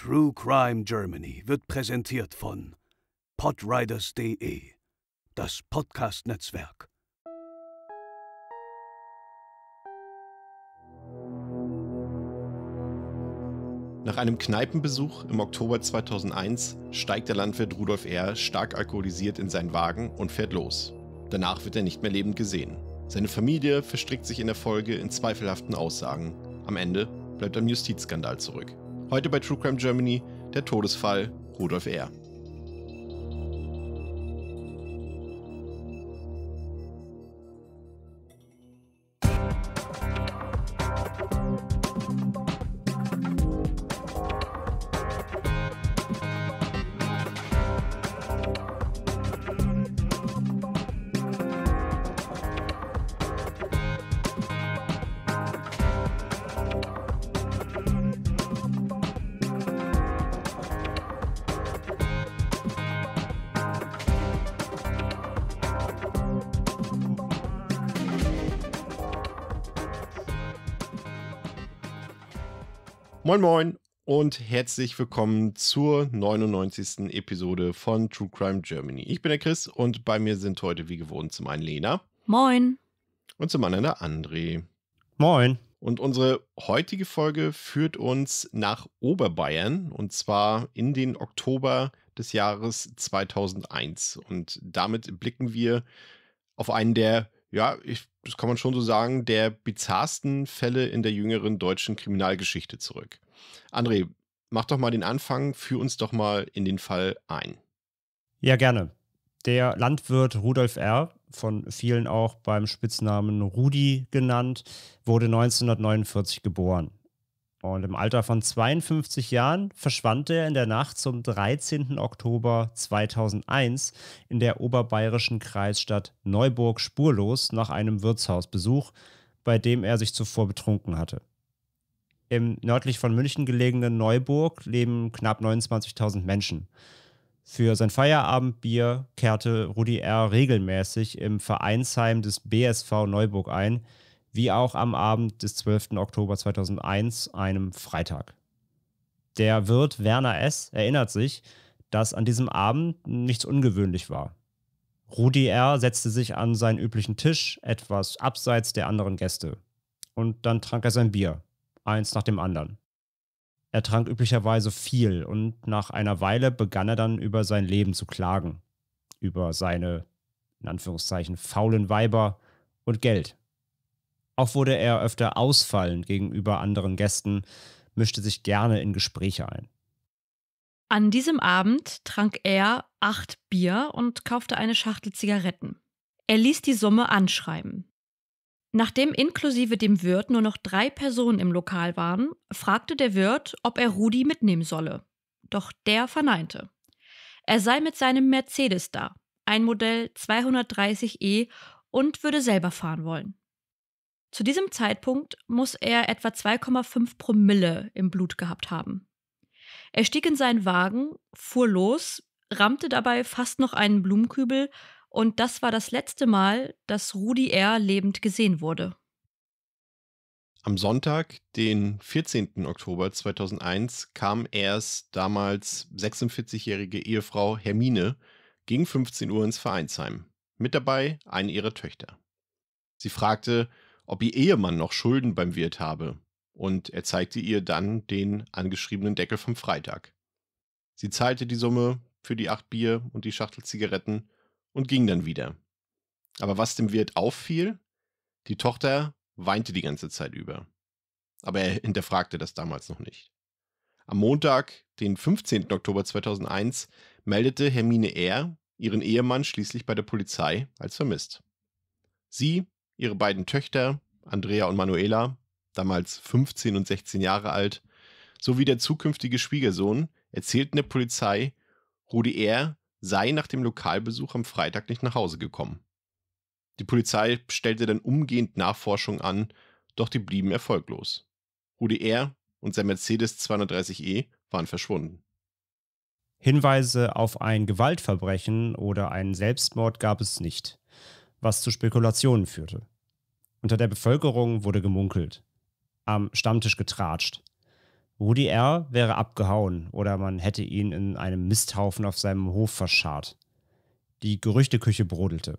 True Crime Germany wird präsentiert von podriders.de, das Podcast-Netzwerk. Nach einem Kneipenbesuch im Oktober 2001 steigt der Landwirt Rudolf R. stark alkoholisiert in seinen Wagen und fährt los. Danach wird er nicht mehr lebend gesehen. Seine Familie verstrickt sich in der Folge in zweifelhaften Aussagen. Am Ende bleibt ein Justizskandal zurück. Heute bei True Crime Germany der Todesfall Rudolf R. Moin Moin und herzlich willkommen zur 99. Episode von True Crime Germany. Ich bin der Chris und bei mir sind heute wie gewohnt zum einen Lena. Moin. Und zum anderen der André. Moin. Und unsere heutige Folge führt uns nach Oberbayern und zwar in den Oktober des Jahres 2001. Und damit blicken wir auf einen der ja, ich, das kann man schon so sagen, der bizarrsten Fälle in der jüngeren deutschen Kriminalgeschichte zurück. André, mach doch mal den Anfang, führ uns doch mal in den Fall ein. Ja, gerne. Der Landwirt Rudolf R., von vielen auch beim Spitznamen Rudi genannt, wurde 1949 geboren. Und im Alter von 52 Jahren verschwand er in der Nacht zum 13. Oktober 2001 in der oberbayerischen Kreisstadt Neuburg spurlos nach einem Wirtshausbesuch, bei dem er sich zuvor betrunken hatte. Im nördlich von München gelegenen Neuburg leben knapp 29.000 Menschen. Für sein Feierabendbier kehrte Rudi R. regelmäßig im Vereinsheim des BSV Neuburg ein – wie auch am Abend des 12. Oktober 2001, einem Freitag. Der Wirt Werner S. erinnert sich, dass an diesem Abend nichts ungewöhnlich war. Rudi R. setzte sich an seinen üblichen Tisch, etwas abseits der anderen Gäste. Und dann trank er sein Bier, eins nach dem anderen. Er trank üblicherweise viel und nach einer Weile begann er dann über sein Leben zu klagen. Über seine, in Anführungszeichen, faulen Weiber und Geld. Auch wurde er öfter ausfallend gegenüber anderen Gästen, mischte sich gerne in Gespräche ein. An diesem Abend trank er acht Bier und kaufte eine Schachtel Zigaretten. Er ließ die Summe anschreiben. Nachdem inklusive dem Wirt nur noch drei Personen im Lokal waren, fragte der Wirt, ob er Rudi mitnehmen solle. Doch der verneinte. Er sei mit seinem Mercedes da, ein Modell 230e, und würde selber fahren wollen. Zu diesem Zeitpunkt muss er etwa 2,5 Promille im Blut gehabt haben. Er stieg in seinen Wagen, fuhr los, rammte dabei fast noch einen Blumenkübel und das war das letzte Mal, dass Rudi R. lebend gesehen wurde. Am Sonntag, den 14. Oktober 2001, kam R.'s damals 46-jährige Ehefrau Hermine gegen 15 Uhr ins Vereinsheim. Mit dabei eine ihrer Töchter. Sie fragte, ob ihr Ehemann noch Schulden beim Wirt habe, und er zeigte ihr dann den angeschriebenen Deckel vom Freitag. Sie zahlte die Summe für die acht Bier und die Schachtel Zigaretten und ging dann wieder. Aber was dem Wirt auffiel, die Tochter weinte die ganze Zeit über. Aber er hinterfragte das damals noch nicht. Am Montag, den 15. Oktober 2001, meldete Hermine R. ihren Ehemann schließlich bei der Polizei als vermisst. Sie ihre beiden Töchter, Andrea und Manuela, damals 15 und 16 Jahre alt, sowie der zukünftige Schwiegersohn, erzählten der Polizei, Rudi R. sei nach dem Lokalbesuch am Freitag nicht nach Hause gekommen. Die Polizei stellte dann umgehend Nachforschung an, doch die blieben erfolglos. Rudi R. und sein Mercedes 230e waren verschwunden. Hinweise auf ein Gewaltverbrechen oder einen Selbstmord gab es nicht was zu Spekulationen führte. Unter der Bevölkerung wurde gemunkelt, am Stammtisch getratscht. Rudi R. wäre abgehauen oder man hätte ihn in einem Misthaufen auf seinem Hof verscharrt. Die Gerüchteküche brodelte.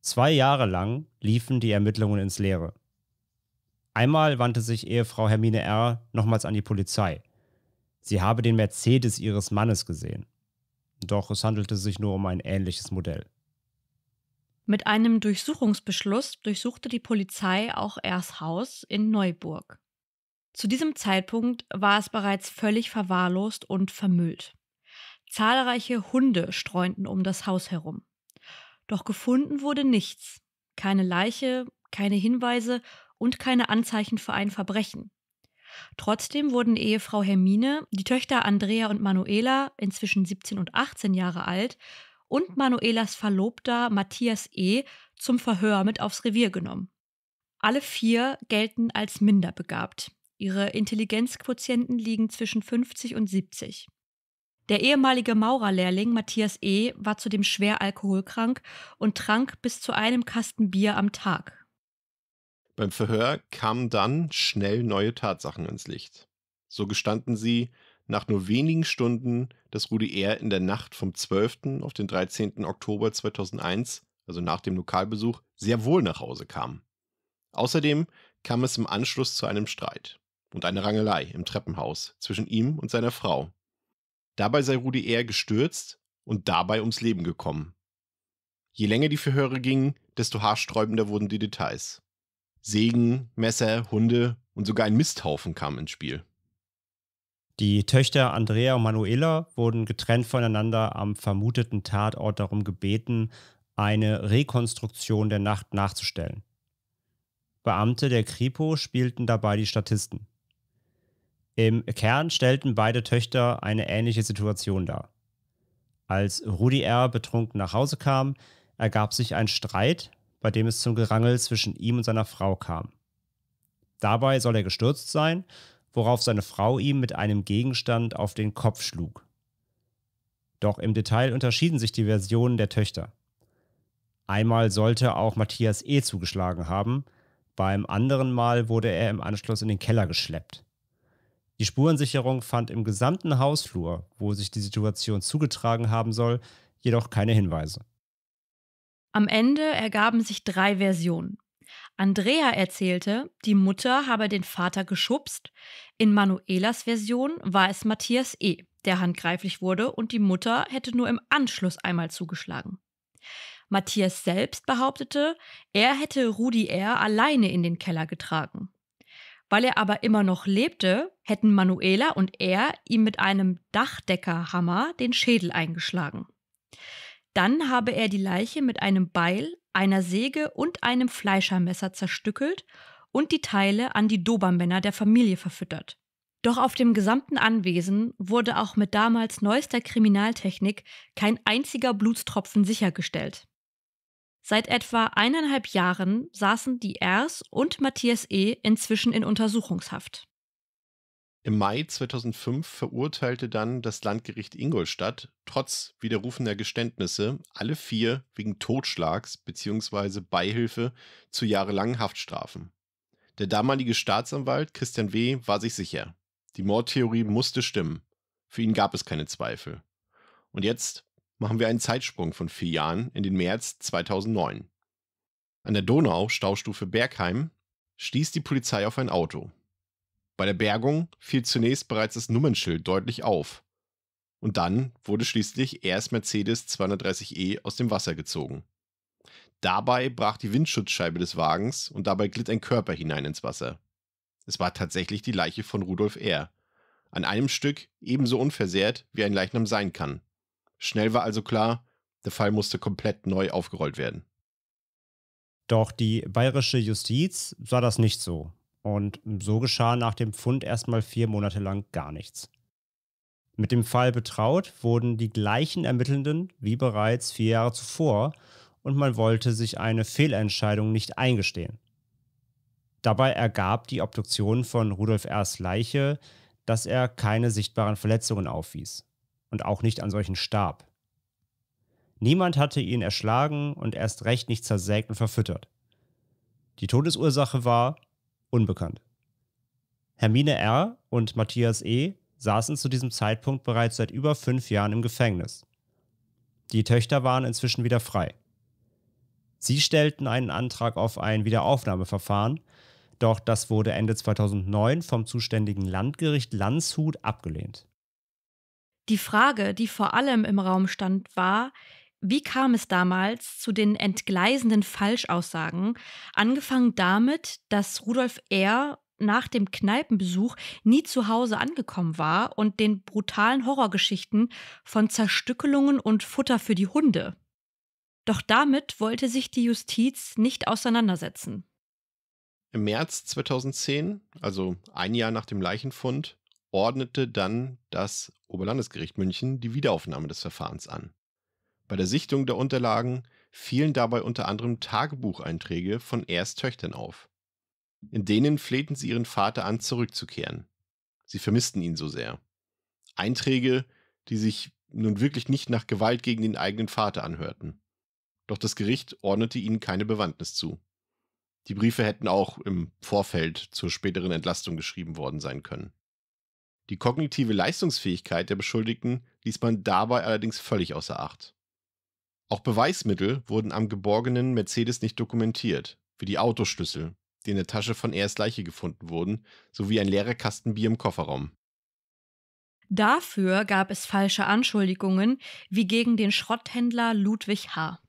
Zwei Jahre lang liefen die Ermittlungen ins Leere. Einmal wandte sich Ehefrau Hermine R. nochmals an die Polizei. Sie habe den Mercedes ihres Mannes gesehen. Doch es handelte sich nur um ein ähnliches Modell. Mit einem Durchsuchungsbeschluss durchsuchte die Polizei auch Ers Haus in Neuburg. Zu diesem Zeitpunkt war es bereits völlig verwahrlost und vermüllt. Zahlreiche Hunde streunten um das Haus herum. Doch gefunden wurde nichts. Keine Leiche, keine Hinweise und keine Anzeichen für ein Verbrechen. Trotzdem wurden Ehefrau Hermine, die Töchter Andrea und Manuela, inzwischen 17 und 18 Jahre alt, und Manuelas Verlobter Matthias E. zum Verhör mit aufs Revier genommen. Alle vier gelten als minderbegabt. Ihre Intelligenzquotienten liegen zwischen 50 und 70. Der ehemalige Maurerlehrling Matthias E. war zudem schwer alkoholkrank und trank bis zu einem Kasten Bier am Tag. Beim Verhör kamen dann schnell neue Tatsachen ins Licht. So gestanden sie, nach nur wenigen Stunden, dass Rudi R. in der Nacht vom 12. auf den 13. Oktober 2001, also nach dem Lokalbesuch, sehr wohl nach Hause kam. Außerdem kam es im Anschluss zu einem Streit und einer Rangelei im Treppenhaus zwischen ihm und seiner Frau. Dabei sei Rudi R. gestürzt und dabei ums Leben gekommen. Je länger die Verhöre gingen, desto haarsträubender wurden die Details. Sägen, Messer, Hunde und sogar ein Misthaufen kamen ins Spiel. Die Töchter Andrea und Manuela wurden getrennt voneinander am vermuteten Tatort darum gebeten, eine Rekonstruktion der Nacht nachzustellen. Beamte der Kripo spielten dabei die Statisten. Im Kern stellten beide Töchter eine ähnliche Situation dar. Als Rudi R. betrunken nach Hause kam, ergab sich ein Streit, bei dem es zum Gerangel zwischen ihm und seiner Frau kam. Dabei soll er gestürzt sein worauf seine Frau ihm mit einem Gegenstand auf den Kopf schlug. Doch im Detail unterschieden sich die Versionen der Töchter. Einmal sollte auch Matthias E. zugeschlagen haben, beim anderen Mal wurde er im Anschluss in den Keller geschleppt. Die Spurensicherung fand im gesamten Hausflur, wo sich die Situation zugetragen haben soll, jedoch keine Hinweise. Am Ende ergaben sich drei Versionen. Andrea erzählte, die Mutter habe den Vater geschubst. In Manuelas Version war es Matthias E., der handgreiflich wurde und die Mutter hätte nur im Anschluss einmal zugeschlagen. Matthias selbst behauptete, er hätte Rudi R. alleine in den Keller getragen. Weil er aber immer noch lebte, hätten Manuela und er ihm mit einem Dachdeckerhammer den Schädel eingeschlagen. Dann habe er die Leiche mit einem Beil einer Säge und einem Fleischermesser zerstückelt und die Teile an die Dobermänner der Familie verfüttert. Doch auf dem gesamten Anwesen wurde auch mit damals neuester Kriminaltechnik kein einziger Blutstropfen sichergestellt. Seit etwa eineinhalb Jahren saßen die Ers und Matthias E. inzwischen in Untersuchungshaft. Im Mai 2005 verurteilte dann das Landgericht Ingolstadt trotz widerrufender Geständnisse alle vier wegen Totschlags bzw. Beihilfe zu jahrelangen Haftstrafen. Der damalige Staatsanwalt Christian W. war sich sicher, die Mordtheorie musste stimmen. Für ihn gab es keine Zweifel. Und jetzt machen wir einen Zeitsprung von vier Jahren in den März 2009. An der Donau, Staustufe Bergheim, stieß die Polizei auf ein Auto. Bei der Bergung fiel zunächst bereits das Nummernschild deutlich auf. Und dann wurde schließlich erst Mercedes 230e aus dem Wasser gezogen. Dabei brach die Windschutzscheibe des Wagens und dabei glitt ein Körper hinein ins Wasser. Es war tatsächlich die Leiche von Rudolf R. An einem Stück ebenso unversehrt, wie ein Leichnam sein kann. Schnell war also klar, der Fall musste komplett neu aufgerollt werden. Doch die bayerische Justiz sah das nicht so. Und hm, so geschah nach dem Fund erstmal vier Monate lang gar nichts. Mit dem Fall betraut wurden die gleichen Ermittelnden wie bereits vier Jahre zuvor und man wollte sich eine Fehlentscheidung nicht eingestehen. Dabei ergab die Obduktion von Rudolf R.'s Leiche, dass er keine sichtbaren Verletzungen aufwies und auch nicht an solchen starb. Niemand hatte ihn erschlagen und erst recht nicht zersägt und verfüttert. Die Todesursache war unbekannt. Hermine R. und Matthias E. saßen zu diesem Zeitpunkt bereits seit über fünf Jahren im Gefängnis. Die Töchter waren inzwischen wieder frei. Sie stellten einen Antrag auf ein Wiederaufnahmeverfahren, doch das wurde Ende 2009 vom zuständigen Landgericht Landshut abgelehnt. Die Frage, die vor allem im Raum stand, war, wie kam es damals zu den entgleisenden Falschaussagen? Angefangen damit, dass Rudolf R. nach dem Kneipenbesuch nie zu Hause angekommen war und den brutalen Horrorgeschichten von Zerstückelungen und Futter für die Hunde. Doch damit wollte sich die Justiz nicht auseinandersetzen. Im März 2010, also ein Jahr nach dem Leichenfund, ordnete dann das Oberlandesgericht München die Wiederaufnahme des Verfahrens an. Bei der Sichtung der Unterlagen fielen dabei unter anderem Tagebucheinträge von Ers Töchtern auf. In denen flehten sie ihren Vater an, zurückzukehren. Sie vermissten ihn so sehr. Einträge, die sich nun wirklich nicht nach Gewalt gegen den eigenen Vater anhörten. Doch das Gericht ordnete ihnen keine Bewandtnis zu. Die Briefe hätten auch im Vorfeld zur späteren Entlastung geschrieben worden sein können. Die kognitive Leistungsfähigkeit der Beschuldigten ließ man dabei allerdings völlig außer Acht. Auch Beweismittel wurden am geborgenen Mercedes nicht dokumentiert, wie die Autoschlüssel, die in der Tasche von Ers Leiche gefunden wurden, sowie ein leerer Kasten Bier im Kofferraum. Dafür gab es falsche Anschuldigungen, wie gegen den Schrotthändler Ludwig H.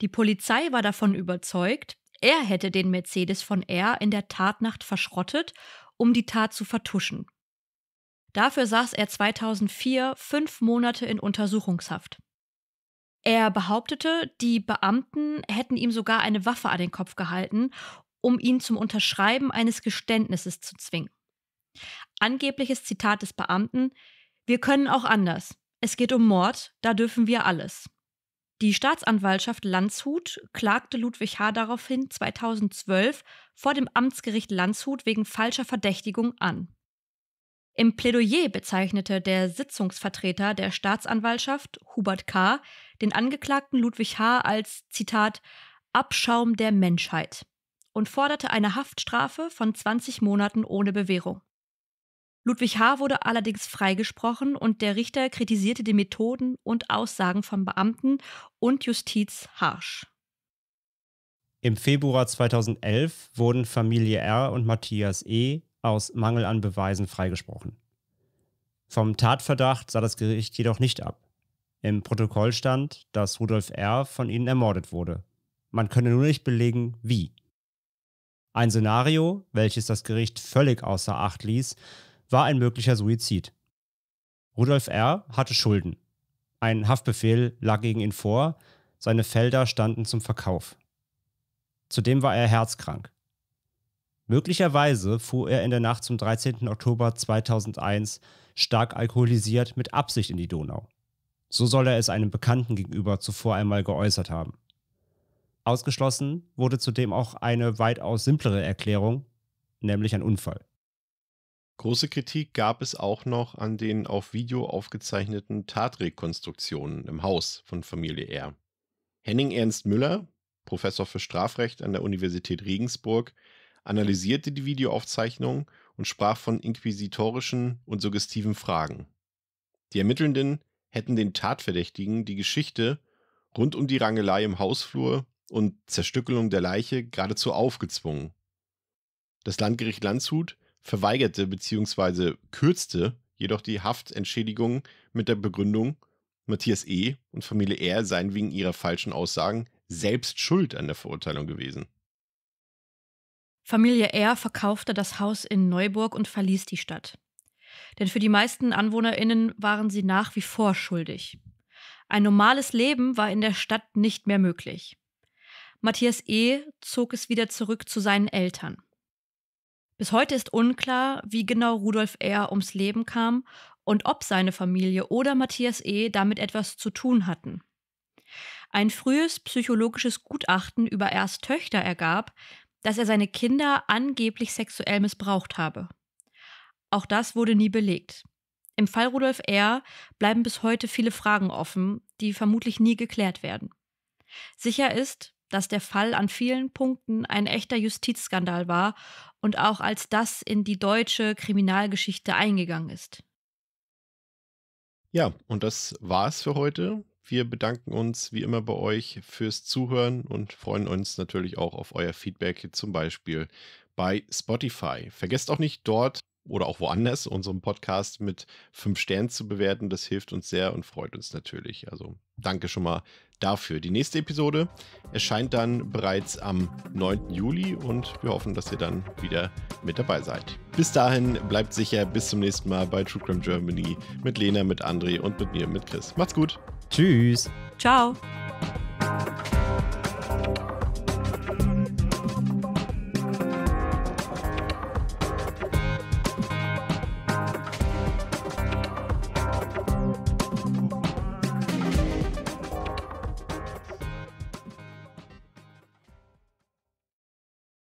Die Polizei war davon überzeugt, er hätte den Mercedes von R in der Tatnacht verschrottet, um die Tat zu vertuschen. Dafür saß er 2004 fünf Monate in Untersuchungshaft. Er behauptete, die Beamten hätten ihm sogar eine Waffe an den Kopf gehalten, um ihn zum Unterschreiben eines Geständnisses zu zwingen. Angebliches Zitat des Beamten: Wir können auch anders. Es geht um Mord, da dürfen wir alles. Die Staatsanwaltschaft Landshut klagte Ludwig H. daraufhin 2012 vor dem Amtsgericht Landshut wegen falscher Verdächtigung an. Im Plädoyer bezeichnete der Sitzungsvertreter der Staatsanwaltschaft, Hubert K., den Angeklagten Ludwig H. als, Zitat, Abschaum der Menschheit und forderte eine Haftstrafe von 20 Monaten ohne Bewährung. Ludwig H. wurde allerdings freigesprochen und der Richter kritisierte die Methoden und Aussagen von Beamten und Justiz harsch. Im Februar 2011 wurden Familie R. und Matthias E aus Mangel an Beweisen freigesprochen. Vom Tatverdacht sah das Gericht jedoch nicht ab. Im Protokoll stand, dass Rudolf R. von ihnen ermordet wurde. Man könne nur nicht belegen, wie. Ein Szenario, welches das Gericht völlig außer Acht ließ, war ein möglicher Suizid. Rudolf R. hatte Schulden. Ein Haftbefehl lag gegen ihn vor, seine Felder standen zum Verkauf. Zudem war er herzkrank. Möglicherweise fuhr er in der Nacht zum 13. Oktober 2001 stark alkoholisiert mit Absicht in die Donau. So soll er es einem Bekannten gegenüber zuvor einmal geäußert haben. Ausgeschlossen wurde zudem auch eine weitaus simplere Erklärung, nämlich ein Unfall. Große Kritik gab es auch noch an den auf Video aufgezeichneten Tatrekonstruktionen im Haus von Familie R. Henning Ernst Müller, Professor für Strafrecht an der Universität Regensburg, analysierte die Videoaufzeichnung und sprach von inquisitorischen und suggestiven Fragen. Die Ermittelnden hätten den Tatverdächtigen die Geschichte rund um die Rangelei im Hausflur und Zerstückelung der Leiche geradezu aufgezwungen. Das Landgericht Landshut verweigerte bzw. kürzte jedoch die Haftentschädigung mit der Begründung, Matthias E. und Familie R. seien wegen ihrer falschen Aussagen selbst schuld an der Verurteilung gewesen. Familie R. verkaufte das Haus in Neuburg und verließ die Stadt. Denn für die meisten AnwohnerInnen waren sie nach wie vor schuldig. Ein normales Leben war in der Stadt nicht mehr möglich. Matthias E. zog es wieder zurück zu seinen Eltern. Bis heute ist unklar, wie genau Rudolf R. ums Leben kam und ob seine Familie oder Matthias E. damit etwas zu tun hatten. Ein frühes psychologisches Gutachten über Rs Töchter ergab, dass er seine Kinder angeblich sexuell missbraucht habe. Auch das wurde nie belegt. Im Fall Rudolf R. bleiben bis heute viele Fragen offen, die vermutlich nie geklärt werden. Sicher ist, dass der Fall an vielen Punkten ein echter Justizskandal war und auch als das in die deutsche Kriminalgeschichte eingegangen ist. Ja, und das war's für heute. Wir bedanken uns wie immer bei euch fürs Zuhören und freuen uns natürlich auch auf euer Feedback, zum Beispiel bei Spotify. Vergesst auch nicht dort oder auch woanders unseren Podcast mit fünf Sternen zu bewerten. Das hilft uns sehr und freut uns natürlich. Also danke schon mal dafür. Die nächste Episode erscheint dann bereits am 9. Juli und wir hoffen, dass ihr dann wieder mit dabei seid. Bis dahin, bleibt sicher, bis zum nächsten Mal bei True Crime Germany mit Lena, mit André und mit mir, mit Chris. Macht's gut! Tschüss. Ciao.